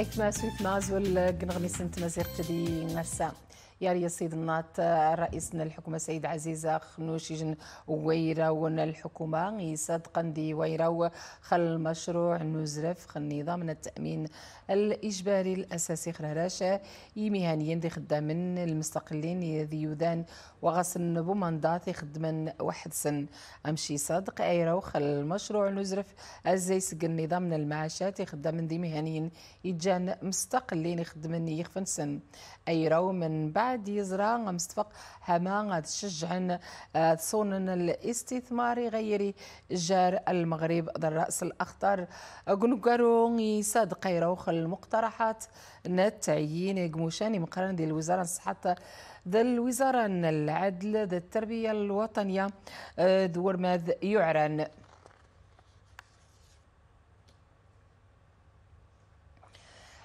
حكمة سويت مازول قنغني سنت مزيغ تدي نرسام يا ريا السيد الناط الرئيس الحكومة سيد عزيز خنوشي جن ويرا ون الحكومة يساد قندي ويرا خل المشروع نزرف خل نظام التأمين الإجباري الأساسي اي مهنيا دي خدامين المستقلين ذي يودان وغسن بومندات يخدمن واحد سن أمشي صادق أيرا وخل المشروع نزرف أزاي سجن نظام المعاشات يخدمن دي مهنيين يجان مستقلين يخدمن يخفن سن أيرا من بعد عاد يزرع مستفق هما شجعن آه، صون الاستثمار غيري جار المغرب ضر رأس الأخطر قنقرون يساد يروخ المقترحات نتعيين قموشاني مقارنة ديال الوزارة الصحة ذا الوزارة العدل ذا التربية الوطنية آه، دور ماذ يعرن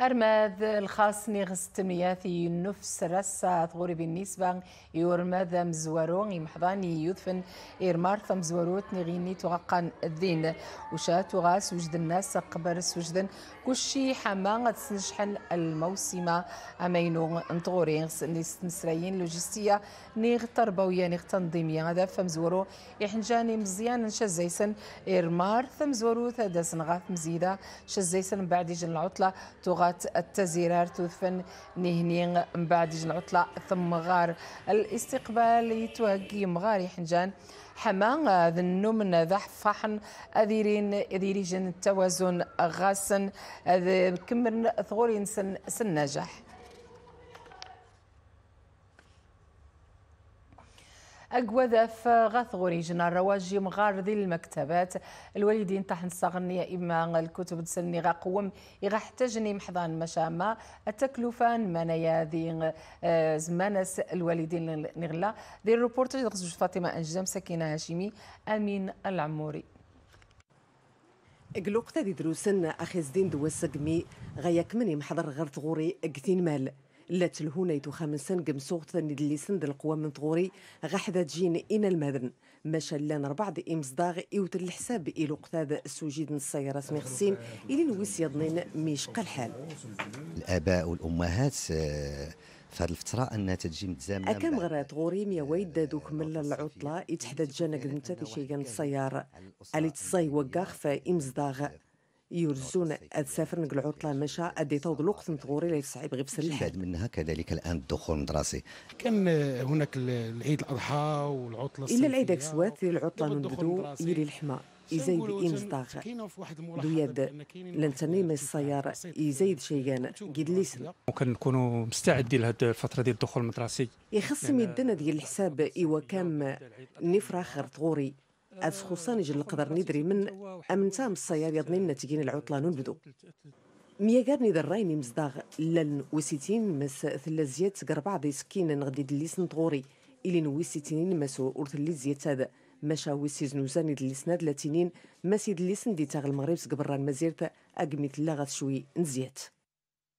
أرماد الخاص نغس تمنياثي نفس رسا ثغوري بالنسبة يرماذ مزورون محضاني يدفن إرمار ثم نغيني تغقان الدين وشا تغاس وجد الناس قبر سجدن كشي حما تسنشحن الموسمة أمينو انتغوري نغس نسرايين لوجستية نغ تربوية نغ تنظيمية هذا فمزورو يحنجاني مزيان نشا زيسن إرمار ثم زورو ثداس نغاث مزيدة شا زيسن بعد جن العطلة تغاس مخلوقات التزيرار تدفن نهنين من بعد العطلة ثم غار الاستقبال يتوهقي مغاري حنجان حما ذنمن ذا فحن أذيرين أذيري جن التوازن غاسن كمرن ثغورين سن, سن نجاح أجوذ فغث غوريجنا الرواجي مغار ذي المكتبات الوالدين تحن صغني إما الكتب تسني غا قوم احتاجني محضان مشامة التكلفة منايا ذي آه، زمانس الوالدين نغلا ذي الروبورتاج غزوج فاطمة أنجام سكينة هاشمي أمين العموري قلوق تادي دروسن أخي زدين دوسقمي غاياك مني محضر غرت غوري اكتين مال لا تلهونيت خامسا قم صوت اللي سند القوى من ثغوري غحدة جين إن المدن ما شلان ربع دي إمزداغ إيوت الحساب إلو قتاد سجيد السيارات مغسين إلي نويس يضنين ميشق الحال الآباء والأمهات آه، في هذه الفترة أن تجي متزامنة أكم غرات غوري ميا ويد دادوك من آه، العطلة يتحدى جانا قدمتا في شي السيارة ألي تصاي وقاخ فإمزداغ يرزون السفر نقول العطله مشى ادي توض الوقت متغوري ليس صعيب غير بسلح بعد منها كذلك الان الدخول المدرسي كان هناك العيد الاضحى والعطله الصيفيه الا العيد شوات العطله نبدو يلي الحما يزيد إمزداغ دوياد من السيارة يزيد شيئان قد ليسن نكونوا مستعدين لهذه الفترة ديال الدخول المدرسي يخصم يدنا ديال الحساب إيوا كام نفراخر ثغوري اف خصاني جل نقدر ندري من امن تام الصيار يضنين نتيجين العطلة نبدو ميا قابني درايمي مزداغ لن وسيتين مس ثلاث قربع دي سكين نغدي دليس نطغوري إلي نوي ستينين مسو اللي زيت هذا مشا ويسيز نوزاني دليسناد لاتينين ماسي دليسن دي تاغ المغرب سقبران مزيرت أقمت لا شوي نزيت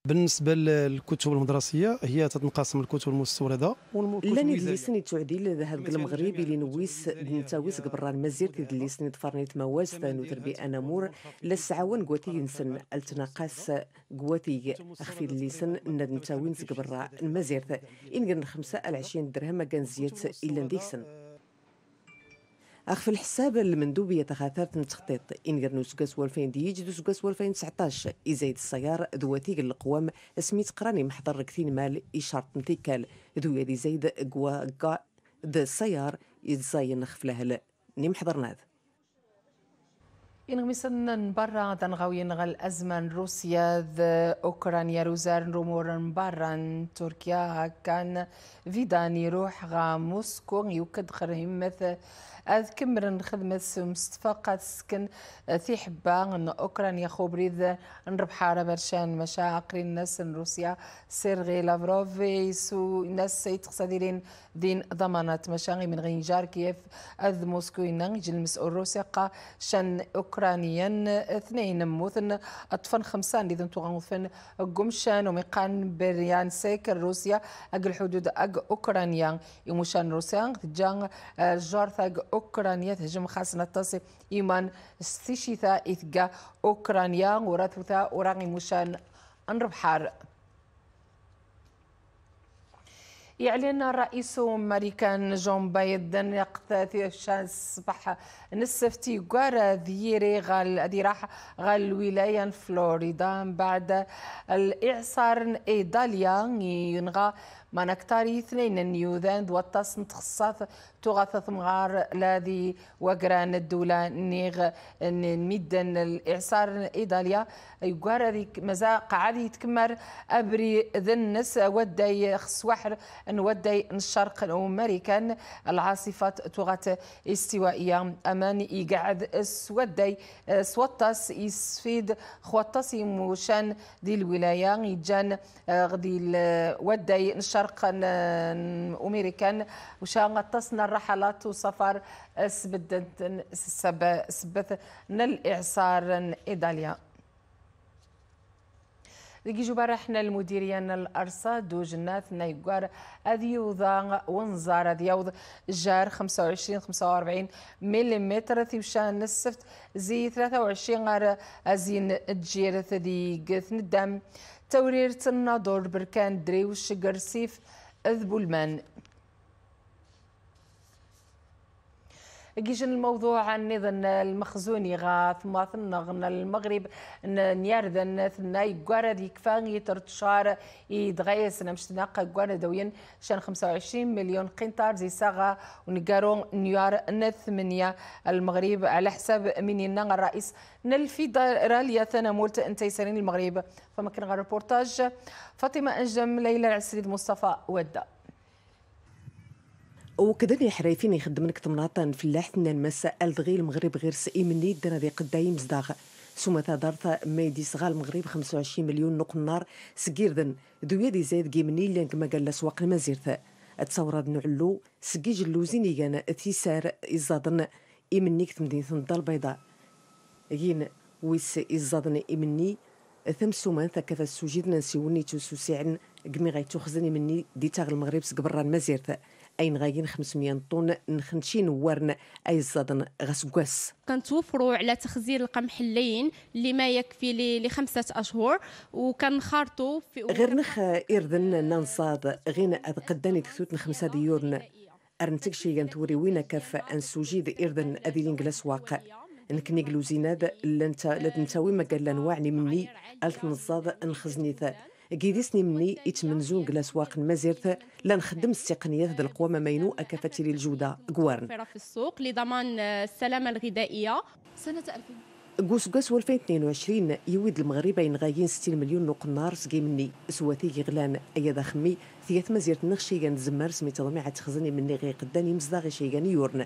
بالنسبه للكتب المدرسيه هي تتنقسم الكتب المستورده والكتب لاني دليسني تعديل لهاد المغربي اللي نويس نتاويس قبران اللي تدليسني تفرنيت مواز ثانو تربي انا مور لسعاون قواتي ينسن التناقص قواتي اخفي دليسن ند نتاوين قبرا مزير ان خمسة العشرين درهم كان زيت الا ديسن اخ في الحساب المندوب يتخاثر من تخطيط انغر نوسكاس 2000 ديج دوسكاس والفين 2019 ازايد السيار ذواتيك القوام سميت قراني محضر كثير مال اشارت مثيكال ذو يدي زايد كا د السيار يتزاين خفلها نيم حضرنا این غمیسن برا دنغو ينغل أزمن روسيا ذ أوكرانيا روزار رومورن برا تركيا كان ویدانی روح غا موسکو يوكد خرهم مثل از کمرن خدمت مستفاقة سكن في حبا أن أوكرانيا خبري ذا نربح على برشان مشاعر الناس روسيا سيرغي لافروف يسو ناس يتقصدين دين ضمانات مشاغي من غین جار کیف از موسكو نن جلمس قا شن أوكرانيا أوكرانيا اثنين مثن أطفال خمسان لذن تغنفن قمشان وميقان بريان سيكر روسيا اق حدود أق أوكرانيا يمشان روسيا جان جارث اق أوكرانيا تهجم خاصنا تصي إيمان ستيشيثا إثقا أوكرانيا وراثوثا وراغي مشان أنربحار يعلن الرئيس الامريكان جون بايدن اقتاث صباح نصف غارا ذيري غال ذي راح غال ولاية فلوريدا بعد الإعصار إيداليا ينغى اكثر اثنين نيوذاند والتصن خصات تغاث ثمغار لاذي وقران الدولة نيغ ميدا الإعصار إيطاليا يقار ذيك مزا قعدي تكمر أبري ذنس ودي خصوحر نودي الشرق الأمريكان العاصفة تغات استوائية أمان يقعد سودي سوطس يسفيد خوطسي موشان دي الولاية يجان غدي ودي الشرق أمريكان وشان غطسنا الرحلات وسفر سبدت سبت الإعصار إيطاليا دقيجو المديريه ان الارصاد وجنات جنات نايقار أذيوضا ونزار أذيوض جار 25-45 ملم ثيوشان السفت زي 23 غار أزين تجير ثدي قث ندم تورير تنادور بركان دريوش قرسيف أذبولمان جيجن الموضوع نظن المخزوني غا ثم ثنغن المغرب نياردن ثنا يقارد يكفان يترتشار يدغيس نمشتناق قوان دوين شان 25 مليون قنطار زي ساغا ونقارو نيار ثمانية المغرب على حساب من الرئيس نالفيدرالية ثنمولت انتيسرين المغرب فما كان غير ريبورتاج فاطمة أنجم ليلى العسريد مصطفى ودا وكذا حريفين يخدم لك تمناطن فلاح ثنان المساء الضغي المغرب غير سئي مني دنا ذي قدايم زداغ سوما تدارث ميدي صغال المغرب 25 مليون نق النار سكير ذن دويا دي زايد مني لان كما قال الاسواق المزيرث تصوراد نعلو سكيج اللوزين يغانا ثيسار إزادن إمنيك تمدينة الدار البيضاء غين ويس إزادن إمني ثم سومان ثكاف السجيد نسيوني توسوسيعن كمي غيتوخزن مني ديتاغ المغرب سكبران مزيرث اين غايين 500 طن نخنشين ورن اي صدن غسقوس كنتوفروا على تخزين القمح اللين اللي ما يكفي لخمسه اشهر وكنخرطوا في غير نخ اردن ننصاد غين قداني تكتوت خمسة ديورن ارنتك شي غنتوري وين كاف انسوجيد اردن اذي الانجلس واقع انك قلوزيناد لنتا لنتاوي ما قال انواع مني التنصاد نخزني كيديسني مني يتمنزون كلا سواق مازيرت لا نخدم التقنيات ديال القوى ما ماينو اكافه الجوده قوارن في السوق لضمان السلامه الغذائيه سنه 2000 قوس قوس 2022 يود المغربين غايين 60 مليون نوق النار سقي مني سواتي غلان ايا خمي ثيات نخشي كان زمار سميت ضميعة تخزني مني غي قداني مزداغي كان يورن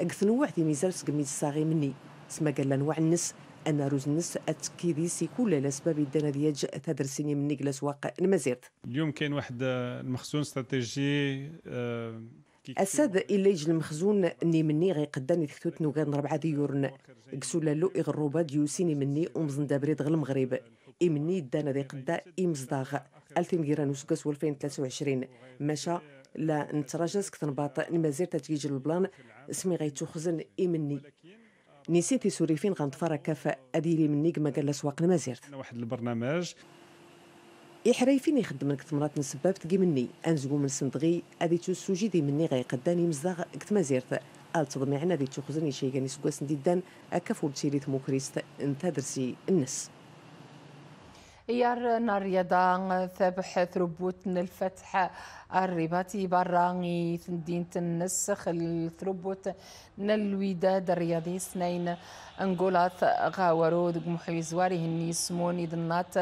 قثنوع ثي ميزال سقمي الصاغي مني سما قال نوع النس أن روزنس أتكيديس كل الأسباب الدنديج تدرسيني من نجلس واقع المزيرت اليوم كاين واحد المخزون استراتيجي آه، أساد الساد إليج المخزون ني مني غي قداني تكتوت نوغان ربعة ديورن قسولا لو إغروبا ديوسيني مني ومزن دابريد غل المغرب إمني دانا دي قدا إمزداغ 2000 غيران وسكاس 2023 ماشا لا نتراجس كتنباط نمازير تتيجي البلان سمي إي إمني نسيتي سوري فين غنتفرج كفا اديلي مني كما قال سواق المزيرت واحد البرنامج فين يخدم لك تمرات نسباب تقي مني انزقو من سندغي ادي تو سوجيدي مني قداني مزاغ كت مزيرت قال تضمي عنا دي تخزني شي كاني سكواس نديدان اكا فولتيري تموكريست انت درسي النس يار ناريضا ثبح ثربوت الفتح الرباطي براني ثندين تنسخ الثروبوت الوداد الرياضي سنين انقلاث غاورو دق محي زواري هني سموني ضنات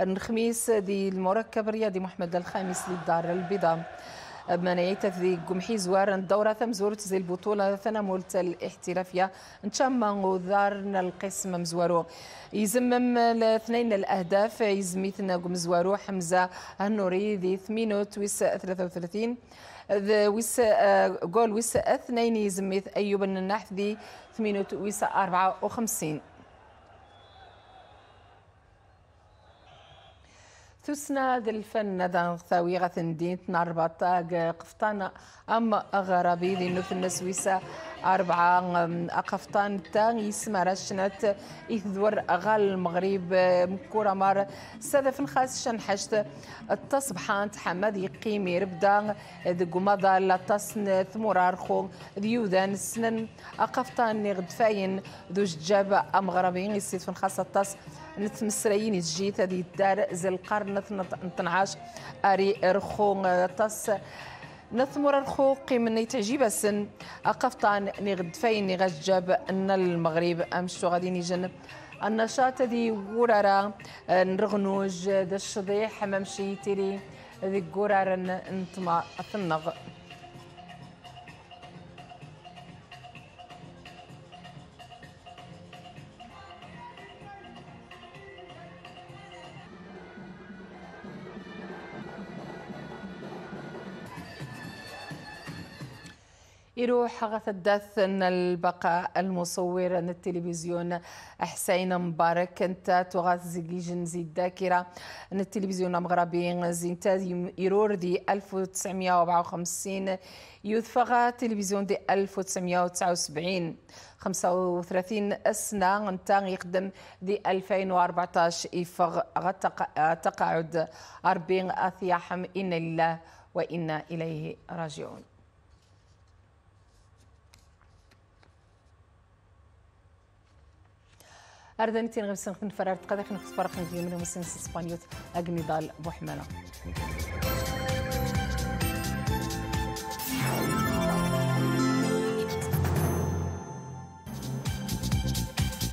الخميس دي المركب الرياضي محمد الخامس للدار البيضاء منايتا ذي قمحي زوار الدورة ثم زورت زي البطولة ثنا مولت الاحترافية نتشمع ذارنا القسم مزوارو يزمم الاثنين الأهداف يزميتنا قم زوارو حمزة النوري ذي ثمينو تويس 33 ويس جول آه، ويس اثنين يزميث أيوب النحف ذي ثمينو تويس 54 ذي الفن دان ثويغة دينت قفطان أم غرابي ذي نثن سويسة أربعة قفطان تان يسمى رشنت إذور غال المغرب مكورة مار خاس شن حشت التصبحان تحمد يقيمي ربدا ذقو مضى لتصن ثمرار خو يودان سنن أقفطان نغد فاين ذو جاب أم غربي يسيد في الخاصة التص نتمسرين تجي ذي الدار زي القرن نتنعاش أري رخو تص نثمر الخوق من تعجيب السن أقفطان نغد فين نغجب أن المغرب أمشو غادي نجن النشاط دي ورارا نرغنوج دا الشضيح ممشي تيري ذي قرار نتما النغ يروح غتدث ان البقاء المصور ان التلفزيون حسين مبارك انت تغاث زيجي جنزي الذاكره ان التلفزيون المغربي زينتا يرور دي 1954 يدفغ تلفزيون دي 1979 35 سنة انت يخدم دي 2014 يفغ تقاعد أربين أثياحم إن الله وإنا إليه راجعون أردن تين غير سنخ نفرار تقدر خنخ سبارة خنخ يمنا ومسنس إسبانيوت أجمي ضال